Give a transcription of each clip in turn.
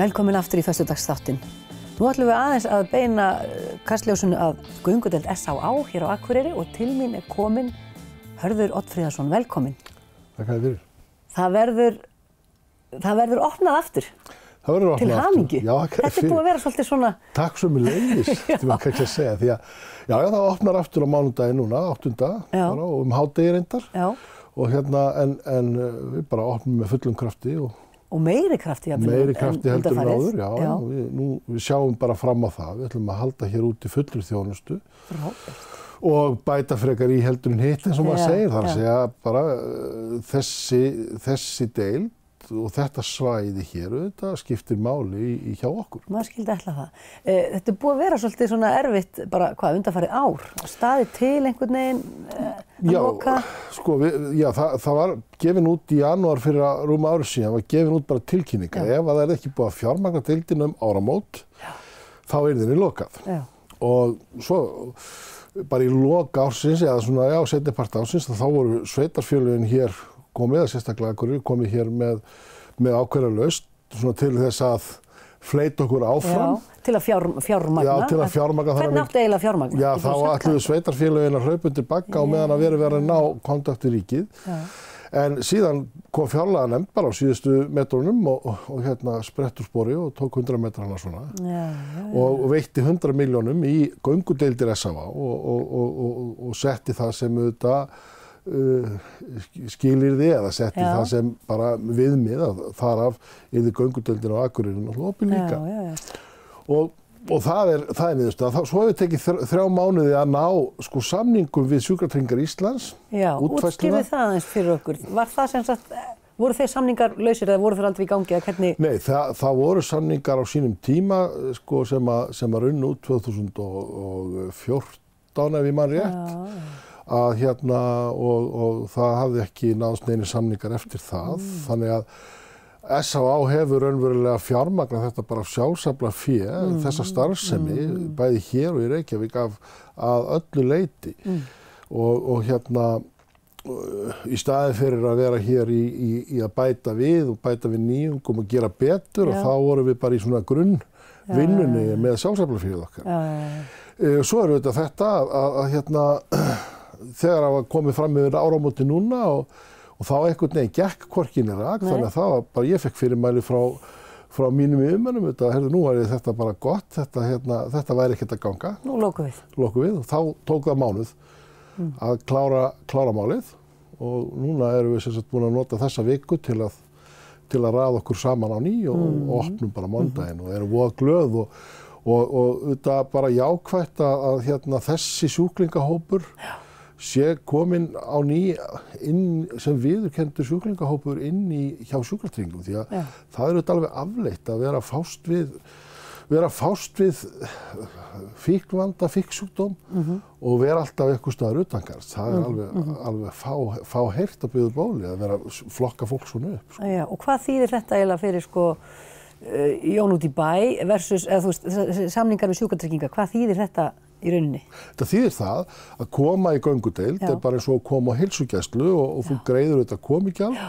Velkomin aftur í fyrstudagsþáttin. Nú ætlum við aðeins að beina eh, kastljósunu að Gungudeld S.A.A. hér á Akureyri og til mín er komin Hörður Ottfríðarsson. Velkomin. Takk að þið fyrir. Það verður, það verður opnað aftur. Til hamingi. Þetta er búið að vera svolítið svona... Takk svo mjög leiðist, til maður kannski að segja. Því að, já, já, það opnar aftur á mánundagi núna, 8. og um hádegi reyndar. Já. Og hérna, en, en eh, við bara opnum með fullum krafti og... Og meiri krafti, jafnveg. Meiri krafti en, heldur en áður, já. já. já við, nú, við sjáum bara fram á það. Við ætlum að halda hér út í fullur þjónustu. Frábært. Og bæta frekar í heldurinn hitt eins og maður segir. Þannig að bara eh, þessi, þessi deild og þetta svæði hér auðvitað skiptir máli í, í hjá okkur. Maður skildi alltaf það. E, þetta er búið að vera svolítið svona erfitt bara hvað undarfarið ár að staði til einhvern veginn e, að já, loka. Sko, við, já, það, það var gefin út í janúar fyrir að rúma árið síðan, það var gefin út bara tilkynninga. Já. Ef það er ekki búið að fjármagna tildinu um áramót, þá er þinni lokað. Og svo bara í loka ársins, eða svona já, setjapart ársins, þá voru sveitarfjölugin hér komið, að sérstaklega Akureyri komið hér með, með ákveðra laust til þess að fleita okkur áfram. Já, til að fjár, fjármagna. Já, til að fjármagna. Hvernig áttu eiginlega fjármagna? Já, þá ætluðu sveitarfélagin að hlaupa undir bakka yeah. og meðan að vera verið að ná kontakti ríkið. Yeah. En síðan kom fjárlega nefnd bara á síðustu metrónum hérna og, og, og hérna sprettur spori og tók 100 metrana svona yeah, og veitti 100 miljónum í gungudeildir SAVA og, og setti það sem auðvitað Uh, skilir þið eða setti það sem bara viðmið að þaraf yfir göngudöldin og akkurinn og hlópi líka. Já, já, já. Og, og það er, er niðurstað. Svo hefur tekið þrjá, þrjá mánuði að ná sko samningum við sjúkartringar Íslands. Já, útskifið það aðeins fyrir okkur. Var það sem sagt, eh, voru þeir samningar lausir eða voru þeir aldrei í gangi eða hvernig? Nei, það, það voru samningar á sínum tíma eh, sko sem að, sem að runn út 2014 ef ég mann rétt. Já, já að hérna og, og það hafði ekki náðs neini samningar eftir það mm. þannig að S.A.A. hefur önverulega fjármagna þetta bara sjálfsabla fyrir mm. þessa starfsemi mm. bæði hér og í Reykjavík af, af öllu leiti mm. og, og hérna í staði fyrir að vera hér í, í, í að bæta við og bæta við nýjungum og gera betur Já. og þá vorum við bara í svona grunnvinnunni með sjálfsabla fyrir okkar. Já. Eh, svo er auðvitað þetta að, að, að hérna þegar það var komið fram yfir áramóti núna og, og þá ekkert neginn gekk korkinni rak, þannig að það var bara, ég fekk fyrirmæli frá, frá mínum yfirmennum, þetta, herðu, nú er þetta bara gott, þetta, hérna, þetta væri ekkert að ganga. Nú lóku við. Lóku við og þá tók það mánuð mm. að klára, klára málið og núna erum við sem sagt búin að nota þessa viku til að til að ræða okkur saman á ný og, mm. og opnum bara mándaginn mm -hmm. og erum voða glöð og, og, og þetta bara jákvægt að, að hérna, þessi sjúklingahópur Já sé komin á ný inn, sem viðurkendur sjúklingahópur inn í hjá sjúklartringum því að Já. það eru þetta alveg afleitt að vera fást við, vera fást við fíkvanda, fíksjúkdóm mm -hmm. og vera alltaf eitthvað staðar utangar. Það er mhm, alveg, mm -hmm. alveg fá, fá heyrt að byggja bóli að vera flokka fólk svona upp. Sko. Já, og hvað þýðir þetta eiginlega fyrir sko eh, Jón út í bæ versus eða, veist, samningar við sjúkartrygginga, hvað þýðir þetta í rauninni. Þetta þýðir það að koma í göngudegild er bara eins og að koma á heilsugjæslu og, og þú greiður auðvitað komigjald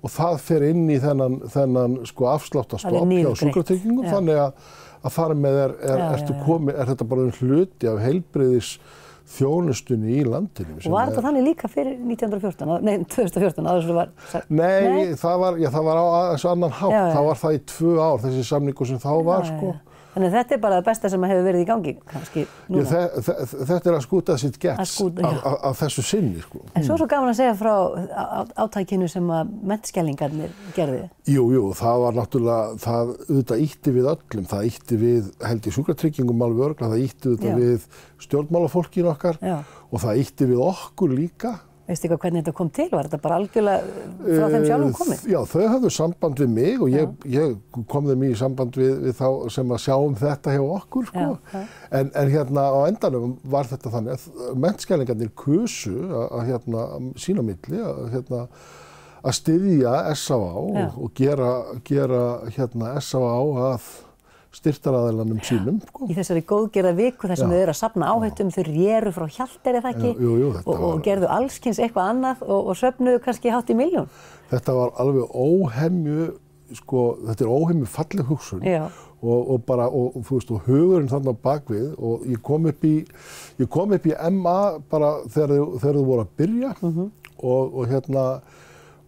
og það fer inn í þennan, þennan sko, afsláttastópp hjá sjúkratekningum þannig að, að þar með er, er, já, komi, er þetta bara hluti af heilbreyðis þjónustunni í landinu. Og var þetta þannig líka fyrir 1914, nei 2014 að þessu var? Nei, nei, það var, já, það var á þessu annan hátt, já, það var það í tvö ár þessi samningu sem þá var sko. Þannig að þetta er bara það besta sem hefur verið í gangi kannski núna. Ég, þe þe þe þetta er að skúta sitt gets af þessu sinni sko. En svo er svo mm. gaman að segja frá átækinu sem að mentskellingarnir gerði. Jú, jú, það var náttúrulega, það auðvitað ítti við öllum, það ítti við held í sjúkratryggingum alveg örgla, það ítti við stjórnmálafólkinu okkar Já. og það ítti við okkur líka veistu eitthvað hvernig þetta kom til? Var þetta bara algjörlega frá þeim sjálfum eh, komið? Já, þau hafðu samband við mig og ég, ég kom þeim í samband við, við þá sem að sjáum þetta hjá okkur sko. Já, en, en hérna á endanum var þetta þannig að mennskælingarnir kusu að, að hérna sína milli að hérna að styðja S.A.A. og gera, gera hérna S.A.A. að styrtaraðalanum sínum. Sko. Í þessari góðgerða viku þar sem þau eru að sapna áhættum, þau eru frá hjalderi það ekki jú, jú, og, og gerðu allskynns eitthvað annað og, og söfnuðu kannski hátt í miljón. Þetta var alveg óhemju, sko, þetta er óhemju fallið hugsun og, og bara, og þú veist, og hugurinn þannig á bakvið og ég kom upp í, ég kom upp í MA bara þegar þau voru að byrja mm -hmm. og hérna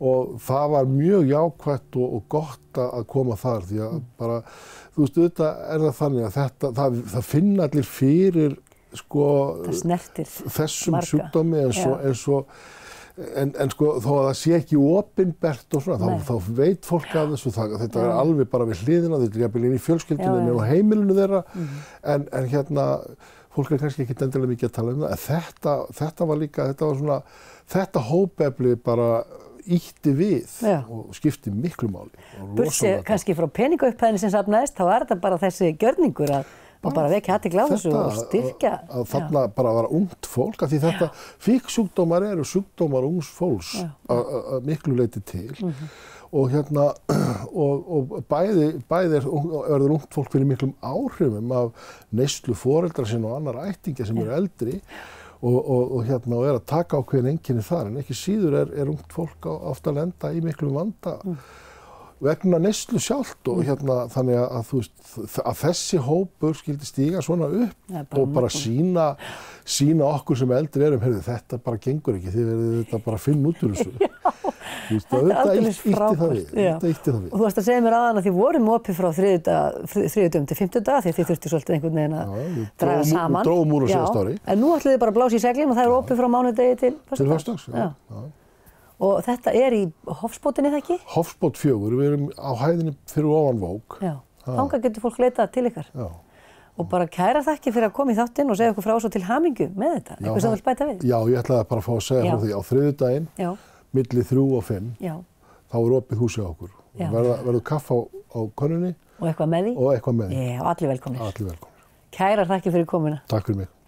og það var mjög jákvæmt og, og gott að koma þar því að mm. bara, þú veist, auðvitað er það þannig að þetta, það, það finna allir fyrir sko þessum marga. sjúkdómi en svo, en svo En, en sko þó að það sé ekki ofinbert og svona, þá, þá veit fólk ja. af þessu það, þetta ja. er alveg bara við hliðina, þetta er jafnvel inn í fjölskyldunum og heimilinu þeirra, mm -hmm. en, en hérna, fólk er kannski ekki endilega mikið að tala um það, en þetta, þetta var líka, þetta var svona, þetta hópefli bara ítti við Já. og skipti miklu máli. Bursi kannski frá peningauppæðinu sem safnaðist, þá er þetta bara þessi gjörningur að og bara vekja hætti gláðsum og styrkja. Að þarna já. bara að vera ungt fólk, af því þetta fíksjúkdómar eru sjúkdómar ungs fólks að miklu leiti til mm -hmm. og hérna og, og bæði, bæði er, verður ungt fólk fyrir miklum áhrifum af neyslu foreldra sinna og annar ættinga sem eru eldri og, og, og, hérna, og er að taka ákveðin enginni þar en ekki síður er, er ungt fólk ofta að lenda í miklu vanda mm vegna neyslu sjálft og mm. hérna þannig að, veist, að þessi hópur skildi stíga svona upp og bara sína, sína okkur sem eldri erum, heyrðu þetta bara gengur ekki, þið verður þetta bara að finna út úr þessu. Þetta ítti það við, þetta ítti það við. Og þú varst að segja mér aðan að þið vorum opið frá þriðutum til fymtudag því þið þurfti svolítið einhvern veginn að Já, draga saman. Já, við dróðum úr á síðast ári. En nú ætlum þið bara að blása í seglum og það er opið frá mánudegi til fyrstags. Og þetta er í Hofsbótinni þegar ekki? Hofsbót fjögur, við erum á hæðinni fyrir ofan vók. Já, þanga getur fólk leitað til ykkar. Já. Og bara kæra þakki fyrir að koma í þáttinn og segja okkur frá svo til hamingu með þetta, eitthvað sem þú vilt bæta við. Já, ég ætlaði bara að fá að segja frá því á þriðu daginn, milli þrjú og fimm, já. þá er opið húsið okkur. Verður kaffa á, á konunni. Og eitthvað með því. Og eitthvað með því. Já, allir velkomnir. Allir velkomnir. Kærar þakki fyrir komuna. Takk fyrir mig.